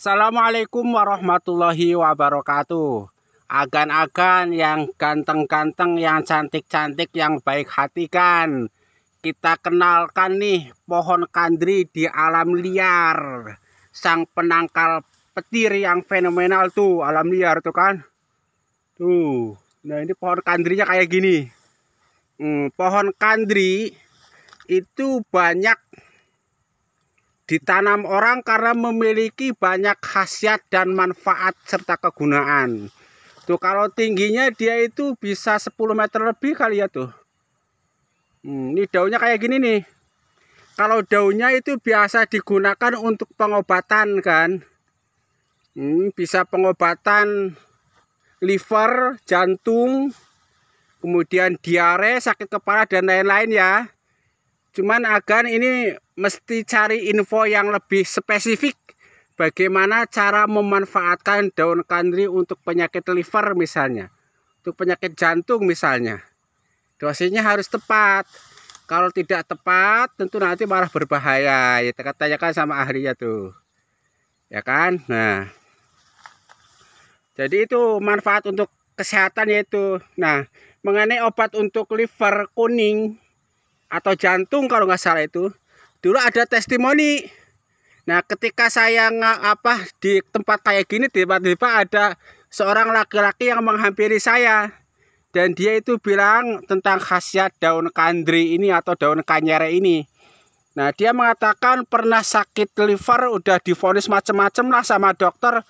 Assalamualaikum warahmatullahi wabarakatuh. Agan-agan yang ganteng-ganteng, yang cantik-cantik, yang baik hati kan. Kita kenalkan nih pohon kandri di alam liar. Sang penangkal petir yang fenomenal tuh alam liar tuh kan. Tuh. Nah, ini pohon kandrinya kayak gini. Hmm, pohon kandri itu banyak ditanam orang karena memiliki banyak khasiat dan manfaat serta kegunaan. Tuh kalau tingginya dia itu bisa 10 meter lebih kali ya tuh. Hmm, ini daunnya kayak gini nih. Kalau daunnya itu biasa digunakan untuk pengobatan kan. Hmm, bisa pengobatan liver, jantung, kemudian diare, sakit kepala dan lain-lain ya. Cuman agan ini mesti cari info yang lebih spesifik bagaimana cara memanfaatkan daun kandri untuk penyakit liver misalnya, untuk penyakit jantung misalnya. Dosisnya harus tepat. Kalau tidak tepat tentu nanti malah berbahaya. Ya tanyakan sama Ahli ya tuh. Ya kan? Nah. Jadi itu manfaat untuk kesehatan yaitu. Nah, mengenai obat untuk liver kuning atau jantung kalau nggak salah itu dulu ada testimoni nah ketika saya nggak apa di tempat kayak gini tiba-tiba ada seorang laki-laki yang menghampiri saya dan dia itu bilang tentang khasiat daun kandri ini atau daun kanyere ini nah dia mengatakan pernah sakit liver udah difonis macem-macem lah sama dokter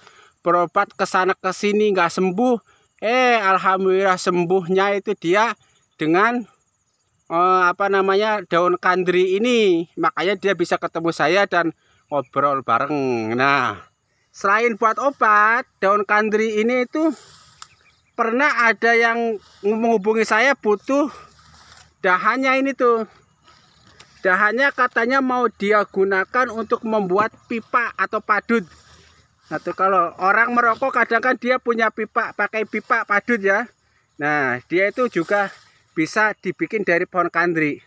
berobat kesana kesini nggak sembuh eh alhamdulillah sembuhnya itu dia dengan eh, apa namanya daun kandri ini makanya dia bisa ketemu saya dan ngobrol bareng nah selain buat obat daun kandri ini itu pernah ada yang menghubungi saya butuh dahannya ini tuh dahannya katanya mau dia gunakan untuk membuat pipa atau padut nah kalau orang merokok kadang kan dia punya pipa pakai pipa padut ya nah dia itu juga bisa dibikin dari pohon kandri.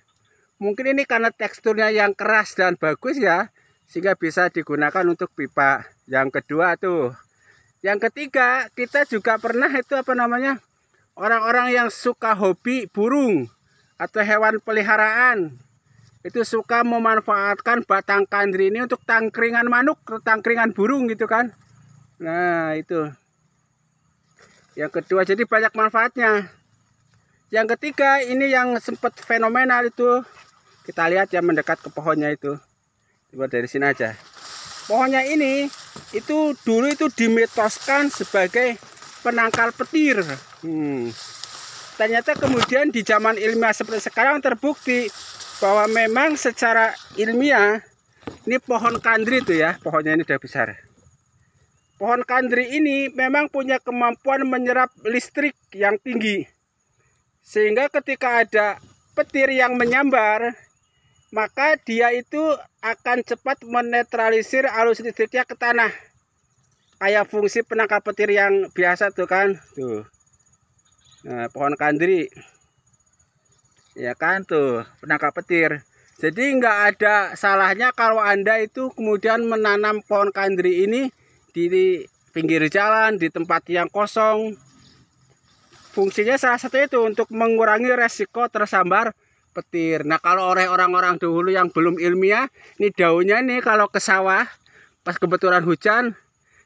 Mungkin ini karena teksturnya yang keras dan bagus ya, sehingga bisa digunakan untuk pipa. Yang kedua tuh. Yang ketiga, kita juga pernah itu apa namanya? Orang-orang yang suka hobi burung atau hewan peliharaan itu suka memanfaatkan batang kandri ini untuk tangkringan manuk, tangkringan burung gitu kan. Nah, itu. Yang kedua jadi banyak manfaatnya yang ketiga ini yang sempat fenomenal itu kita lihat yang mendekat ke pohonnya itu coba dari sini aja pohonnya ini itu dulu itu dimitoskan sebagai penangkal petir hmm. ternyata kemudian di zaman ilmiah seperti sekarang terbukti bahwa memang secara ilmiah ini pohon kandri itu ya pohonnya ini udah besar pohon kandri ini memang punya kemampuan menyerap listrik yang tinggi sehingga ketika ada petir yang menyambar, maka dia itu akan cepat menetralisir arus listriknya ke tanah. Kayak fungsi penangkal petir yang biasa tuh kan. Tuh. Nah, pohon kandri. Ya kan tuh, penangkal petir. Jadi nggak ada salahnya kalau Anda itu kemudian menanam pohon kandri ini di pinggir jalan, di tempat yang kosong, fungsinya salah satu itu untuk mengurangi resiko tersambar petir. Nah kalau oleh orang-orang dahulu yang belum ilmiah, ini daunnya nih kalau ke sawah pas kebetulan hujan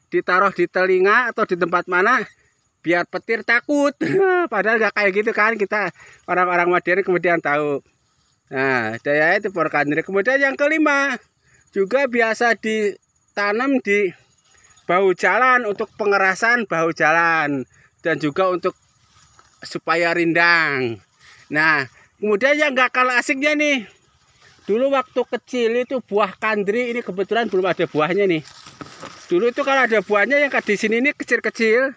ditaruh di telinga atau di tempat mana biar petir takut. Padahal nggak kayak gitu kan kita orang-orang modern kemudian tahu. Nah daya itu perkandir. Kemudian yang kelima juga biasa ditanam di bahu jalan untuk pengerasan bahu jalan dan juga untuk supaya rindang. Nah, kemudian yang nggak kalah asiknya nih. Dulu waktu kecil itu buah kandri ini kebetulan belum ada buahnya nih. Dulu itu kalau ada buahnya yang di sini ini kecil-kecil.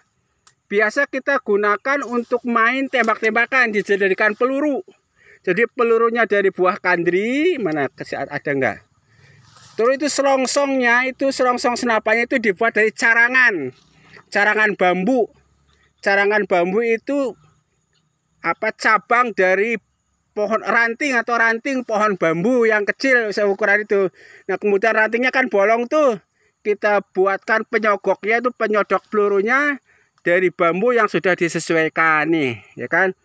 Biasa kita gunakan untuk main tembak-tembakan dijadikan peluru. Jadi pelurunya dari buah kandri, mana kesehat ada enggak? Terus itu selongsongnya, itu selongsong senapannya itu dibuat dari carangan. Carangan bambu. Carangan bambu itu apa cabang dari pohon ranting atau ranting pohon bambu yang kecil seukuran itu. Nah kemudian rantingnya kan bolong tuh. Kita buatkan penyogoknya itu penyodok pelurunya dari bambu yang sudah disesuaikan nih ya kan.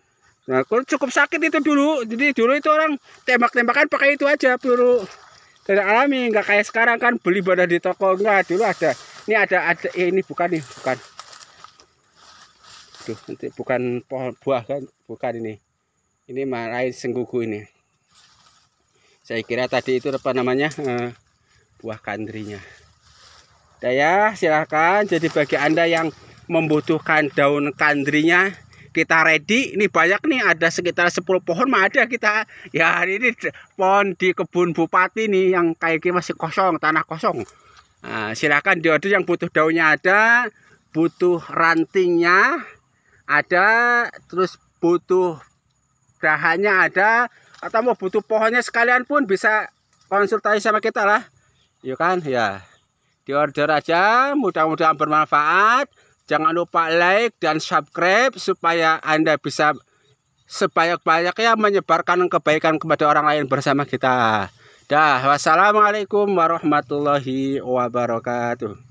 Nah kalau cukup sakit itu dulu. Jadi dulu itu orang tembak-tembakan pakai itu aja peluru. Tidak alami nggak kayak sekarang kan beli badan di toko enggak dulu ada. Ini ada ada eh, ini bukan nih bukan. Waduh, nanti bukan pohon buah kan? Bukan ini. Ini marai senggugu ini. Saya kira tadi itu apa namanya? Eh, buah kandrinya. ya silahkan. Jadi bagi Anda yang membutuhkan daun kandrinya, kita ready ini banyak nih ada sekitar 10 pohon mah ada kita ya hari ini pohon di kebun bupati nih yang kayak gini masih kosong tanah kosong nah, silakan diorder yang butuh daunnya ada butuh rantingnya ada terus butuh dahannya ada atau mau butuh pohonnya sekalian pun bisa konsultasi sama kita lah yuk iya kan ya di order aja mudah-mudahan bermanfaat jangan lupa like dan subscribe supaya anda bisa sebanyak-banyaknya menyebarkan kebaikan kepada orang lain bersama kita dah wassalamualaikum warahmatullahi wabarakatuh